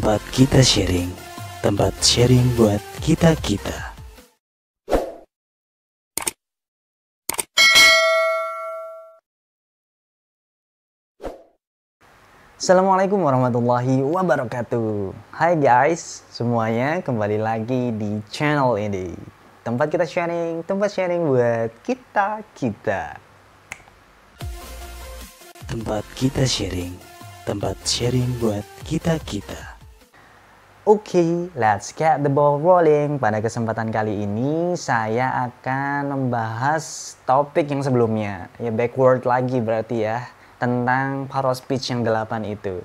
tempat kita sharing, tempat sharing buat kita-kita. Assalamualaikum warahmatullahi wabarakatuh Hai guys semuanya kembali lagi di channel ini Tempat kita sharing, tempat sharing buat kita-kita Tempat kita sharing, tempat sharing buat kita-kita. Oke, okay, let's get the ball rolling. Pada kesempatan kali ini saya akan membahas topik yang sebelumnya, ya backward lagi berarti ya, tentang power speech yang delapan itu.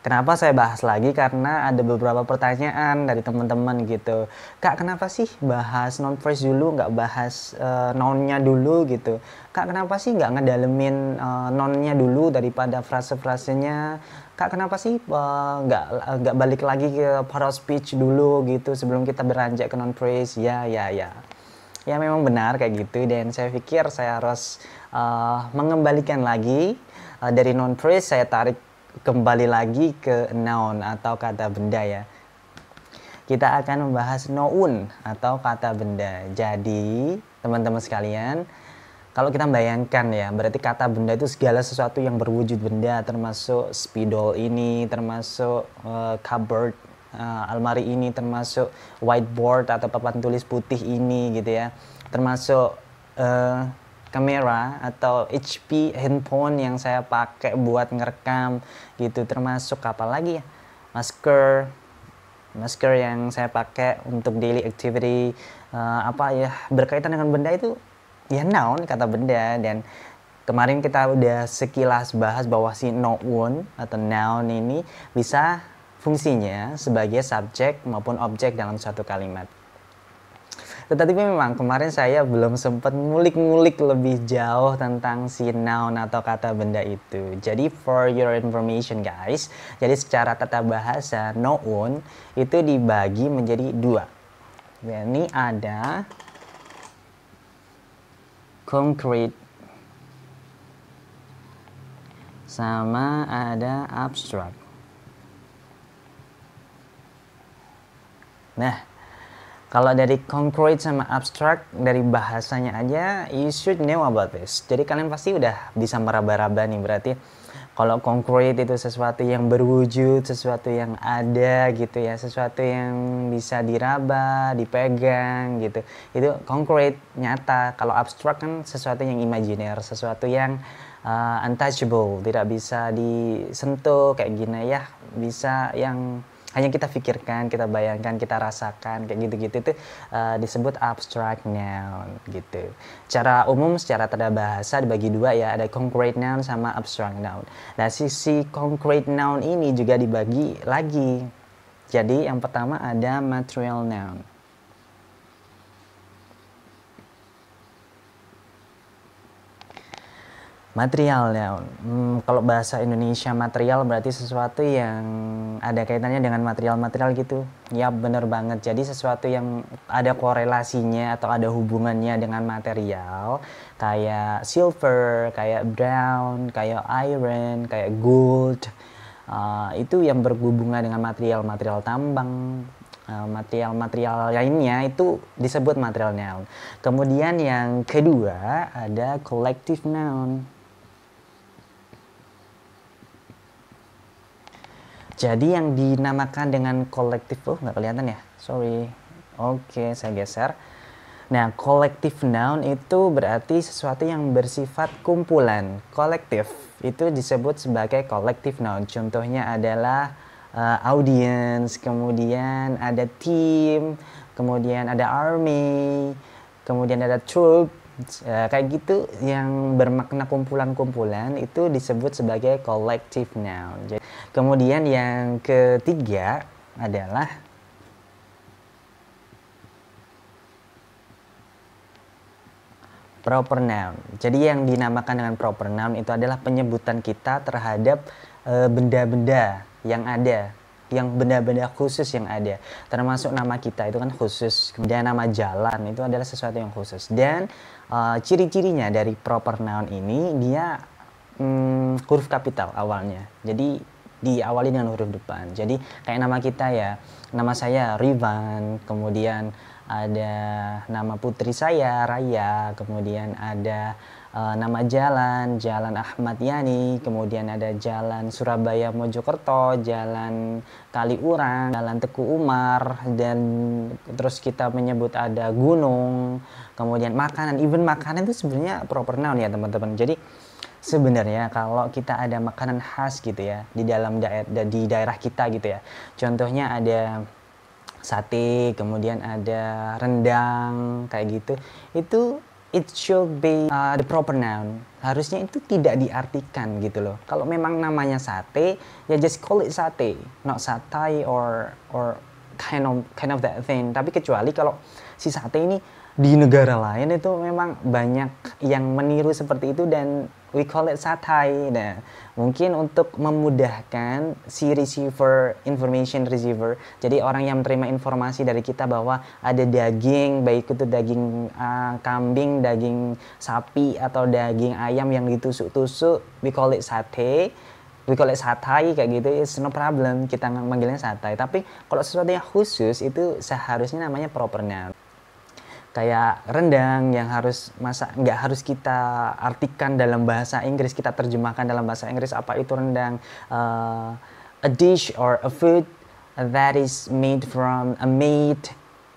Kenapa saya bahas lagi? Karena ada beberapa pertanyaan dari teman-teman gitu. Kak, kenapa sih bahas non first dulu, nggak bahas uh, eh, nonnya dulu gitu? Kak, kenapa sih nggak ngedalemin uh, eh, nonnya dulu daripada frase-frasenya? Kak, kenapa sih eh, nggak uh, nggak balik lagi ke para speech dulu gitu sebelum kita beranjak ke non phrase? Ya, ya, ya. Ya memang benar kayak gitu dan saya pikir saya harus uh, mengembalikan lagi uh, dari non phrase saya tarik kembali lagi ke noun atau kata benda ya. Kita akan membahas noun atau kata benda. Jadi, teman-teman sekalian, kalau kita bayangkan ya, berarti kata benda itu segala sesuatu yang berwujud benda, termasuk spidol ini, termasuk uh, cupboard, uh, almari ini, termasuk whiteboard atau papan tulis putih ini gitu ya, termasuk uh, kamera atau HP handphone yang saya pakai buat ngerekam gitu termasuk apa lagi ya masker masker yang saya pakai untuk daily activity uh, apa ya berkaitan dengan benda itu ya noun kata benda dan kemarin kita udah sekilas bahas bahwa si noun atau noun ini bisa fungsinya sebagai subjek maupun objek dalam suatu kalimat tetapi memang kemarin saya belum sempat ngulik-ngulik lebih jauh tentang si noun atau kata benda itu. Jadi for your information guys, jadi secara tata bahasa noun itu dibagi menjadi dua. Ini ada concrete sama ada abstract. Nah, kalau dari concrete sama abstract, dari bahasanya aja, you should know about this. Jadi kalian pasti udah bisa meraba-raba nih, berarti kalau concrete itu sesuatu yang berwujud, sesuatu yang ada gitu ya, sesuatu yang bisa diraba, dipegang gitu. Itu concrete, nyata. Kalau abstract kan sesuatu yang imajiner, sesuatu yang uh, untouchable, tidak bisa disentuh kayak gini ya, bisa yang hanya kita pikirkan, kita bayangkan, kita rasakan kayak gitu-gitu itu uh, disebut abstract noun gitu. Cara umum secara tanda bahasa dibagi dua ya, ada concrete noun sama abstract noun. Nah, sisi concrete noun ini juga dibagi lagi. Jadi yang pertama ada material noun. materialnya. Hmm, kalau bahasa Indonesia material berarti sesuatu yang ada kaitannya dengan material-material gitu. Ya bener banget. Jadi sesuatu yang ada korelasinya atau ada hubungannya dengan material. Kayak silver, kayak brown, kayak iron, kayak gold. Uh, itu yang berhubungan dengan material-material tambang eh, material-material lainnya itu disebut material noun. Kemudian yang kedua ada collective noun. Jadi yang dinamakan dengan collective oh nggak kelihatan ya, sorry. Oke, saya geser. Nah, collective noun itu berarti sesuatu yang bersifat kumpulan, kolektif. Itu disebut sebagai collective noun. Contohnya adalah uh, audience, kemudian ada team, kemudian ada army, kemudian ada troop, uh, kayak gitu yang bermakna kumpulan-kumpulan itu disebut sebagai collective noun. Jadi, Kemudian yang ketiga adalah proper noun. Jadi yang dinamakan dengan proper noun itu adalah penyebutan kita terhadap eh, benda-benda yang ada, yang benda-benda khusus yang ada. Termasuk nama kita itu kan khusus, kemudian nama jalan itu adalah sesuatu yang khusus. Dan uh, ciri-cirinya dari proper noun ini dia mm, huruf kapital awalnya. Jadi diawali dengan huruf depan. Jadi kayak nama kita ya, nama saya Rivan, kemudian ada nama putri saya Raya, kemudian ada uh, nama jalan, Jalan Ahmad Yani, kemudian ada Jalan Surabaya Mojokerto, Jalan Kaliurang, Jalan Teku Umar, dan terus kita menyebut ada gunung, kemudian makanan, even makanan itu sebenarnya proper noun ya teman-teman. Jadi sebenarnya kalau kita ada makanan khas gitu ya di dalam daerah di daerah kita gitu ya contohnya ada sate kemudian ada rendang kayak gitu itu it should be uh, the proper noun harusnya itu tidak diartikan gitu loh kalau memang namanya sate ya just call it sate not satay or or kind of kind of that thing tapi kecuali kalau si sate ini di negara lain itu memang banyak yang meniru seperti itu dan we call it satay. Nah, mungkin untuk memudahkan si receiver, information receiver. Jadi orang yang menerima informasi dari kita bahwa ada daging, baik itu daging uh, kambing, daging sapi atau daging ayam yang ditusuk-tusuk, we call it sate, We call it satay kayak gitu, it's no problem. Kita manggilnya satay. Tapi kalau sesuatu yang khusus itu seharusnya namanya proper noun kayak rendang yang harus masa nggak harus kita artikan dalam bahasa Inggris kita terjemahkan dalam bahasa Inggris apa itu rendang uh, a dish or a food that is made from a meat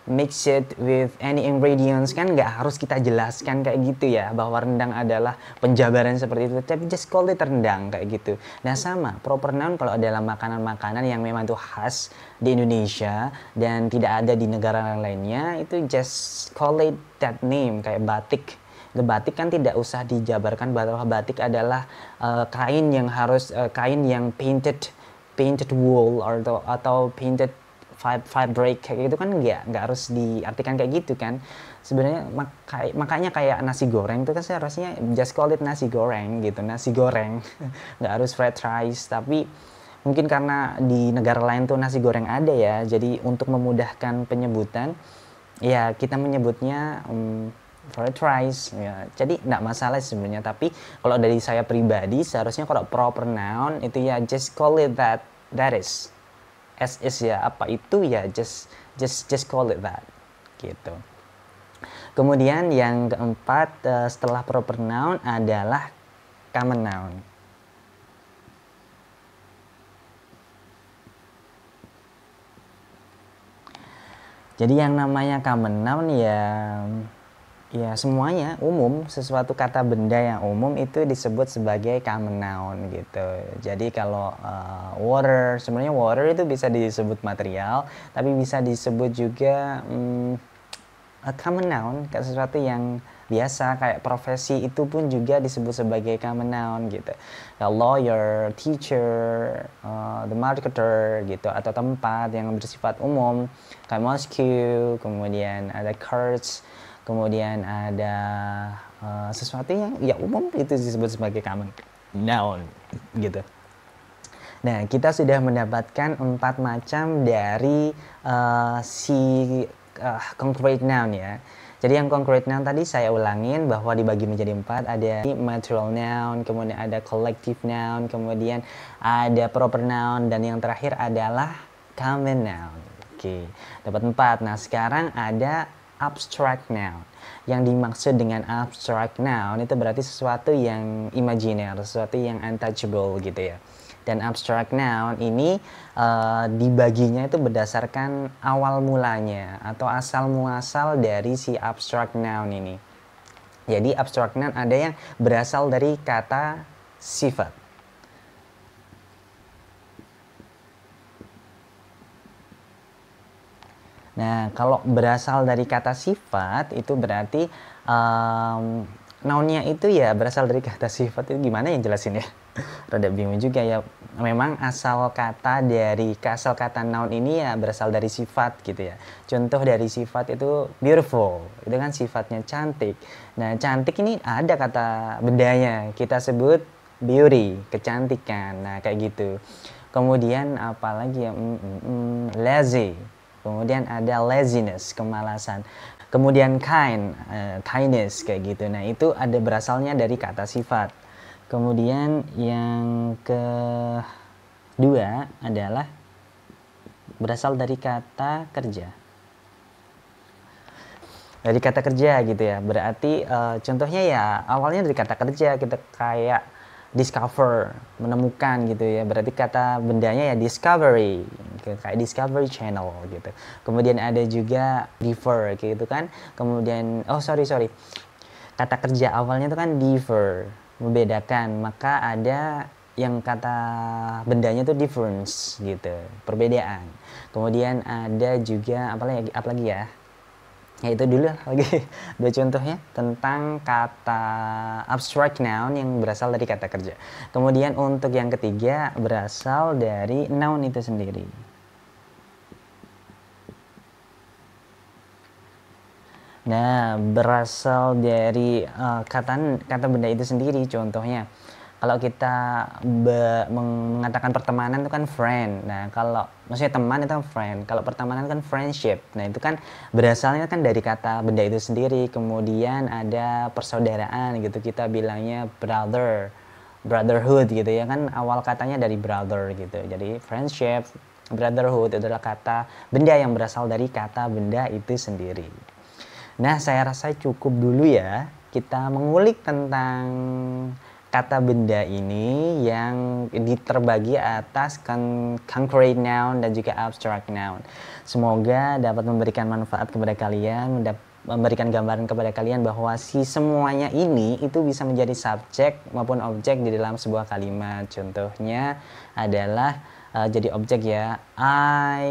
mix it with any ingredients kan nggak harus kita jelaskan kayak gitu ya bahwa rendang adalah penjabaran seperti itu tapi just call it rendang kayak gitu nah sama proper noun kalau adalah makanan-makanan yang memang itu khas di Indonesia dan tidak ada di negara lainnya itu just call it that name kayak batik batik kan tidak usah dijabarkan bahwa batik adalah uh, kain yang harus uh, kain yang painted painted wool atau atau painted vibe vibe break kayak gitu kan nggak nggak harus diartikan kayak gitu kan sebenarnya maka, makanya kayak nasi goreng itu kan seharusnya just call it nasi goreng gitu nasi goreng nggak harus fried rice tapi mungkin karena di negara lain tuh nasi goreng ada ya jadi untuk memudahkan penyebutan ya kita menyebutnya um, fried rice ya jadi nggak masalah sebenarnya tapi kalau dari saya pribadi seharusnya kalau proper noun itu ya just call it that that is as is ya apa itu ya just just just call it that gitu kemudian yang keempat uh, setelah proper noun adalah common noun jadi yang namanya common noun ya Ya, semuanya umum, sesuatu kata benda yang umum itu disebut sebagai common noun gitu. Jadi kalau uh, water, sebenarnya water itu bisa disebut material, tapi bisa disebut juga um, a common noun, kayak sesuatu yang biasa kayak profesi itu pun juga disebut sebagai common noun gitu. A lawyer, teacher, uh, the marketer gitu atau tempat yang bersifat umum kayak mosque, kemudian ada church kemudian ada uh, sesuatu yang ya umum itu disebut sebagai common noun gitu. Nah, kita sudah mendapatkan empat macam dari uh, si uh, concrete noun ya. Jadi yang concrete noun tadi saya ulangin bahwa dibagi menjadi empat. Ada material noun, kemudian ada collective noun, kemudian ada proper noun, dan yang terakhir adalah common noun. Oke, dapat empat. Nah, sekarang ada abstract noun. Yang dimaksud dengan abstract noun itu berarti sesuatu yang imaginary, sesuatu yang untouchable gitu ya. Dan abstract noun ini uh, dibaginya itu berdasarkan awal mulanya atau asal muasal dari si abstract noun ini. Jadi abstract noun ada yang berasal dari kata sifat Nah, kalau berasal dari kata sifat itu berarti um, mmm, naunnya itu ya berasal dari kata sifat itu gimana yang jelasin ya? Rada bingung juga ya. Memang asal kata dari asal kata noun ini ya berasal dari sifat gitu ya. Contoh dari sifat itu beautiful. Itu kan sifatnya cantik. Nah, cantik ini ada kata bedanya. Kita sebut beauty, kecantikan. Nah, kayak gitu. Kemudian apalagi ya mm, mm, mm, lazy kemudian ada laziness kemalasan kemudian kind uh, kindness kayak gitu nah itu ada berasalnya dari kata sifat kemudian yang kedua adalah berasal dari kata kerja dari kata kerja gitu ya berarti uh, contohnya ya awalnya dari kata kerja kita kayak discover, menemukan gitu ya. Berarti kata bendanya ya discovery, gitu. kayak discovery channel gitu. Kemudian ada juga differ gitu kan. Kemudian oh sorry sorry, kata kerja awalnya itu kan differ, membedakan. Maka ada yang kata bendanya tuh difference gitu, perbedaan. Kemudian ada juga apalagi apalagi ya? ya itu dulu lagi dua contohnya tentang kata abstract noun yang berasal dari kata kerja kemudian untuk yang ketiga berasal dari noun itu sendiri nah berasal dari uh, kata kata benda itu sendiri contohnya kalau kita be, mengatakan pertemanan itu kan friend. Nah, kalau maksudnya teman itu kan friend. Kalau pertemanan kan friendship. Nah, itu kan berasalnya kan dari kata benda itu sendiri. Kemudian ada persaudaraan gitu. Kita bilangnya brother, brotherhood gitu ya kan awal katanya dari brother gitu. Jadi friendship, brotherhood itu adalah kata benda yang berasal dari kata benda itu sendiri. Nah, saya rasa cukup dulu ya kita mengulik tentang kata benda ini yang diterbagi atas con kan, concrete noun dan juga abstract noun. Semoga dapat memberikan manfaat kepada kalian, memberikan gambaran kepada kalian bahwa si semuanya ini itu bisa menjadi subjek maupun objek di dalam sebuah kalimat. Contohnya adalah uh, jadi objek ya. I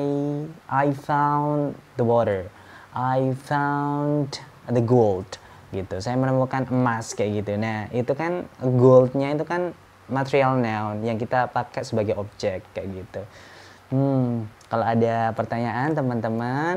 I found the water. I found the gold gitu saya menemukan emas kayak gitu nah itu kan goldnya itu kan material noun yang kita pakai sebagai objek kayak gitu hmm kalau ada pertanyaan teman-teman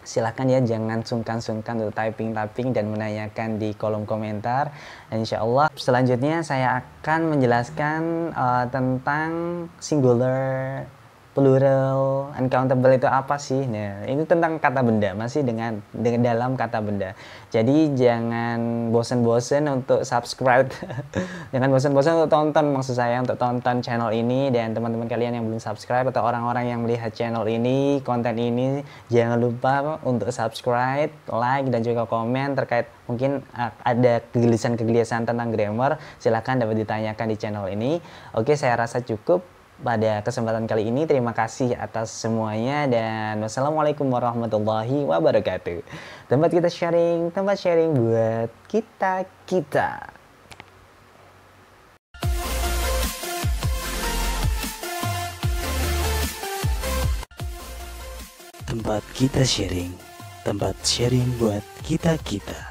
silahkan ya jangan sungkan-sungkan untuk typing-typing dan menanyakan di kolom komentar dan insya Allah selanjutnya saya akan menjelaskan uh, tentang singular plural uncountable itu apa sih nah ini tentang kata benda masih dengan dengan dalam kata benda jadi jangan bosan-bosan untuk subscribe jangan bosan-bosan untuk tonton maksud saya untuk tonton channel ini dan teman-teman kalian yang belum subscribe atau orang-orang yang melihat channel ini konten ini jangan lupa untuk subscribe like dan juga komen terkait mungkin ah, ada kegelisahan-kegelisahan tentang grammar silahkan dapat ditanyakan di channel ini oke saya rasa cukup pada kesempatan kali ini terima kasih atas semuanya dan wassalamualaikum warahmatullahi wabarakatuh. Tempat kita sharing, tempat sharing buat kita kita. Tempat kita sharing, tempat sharing buat kita kita.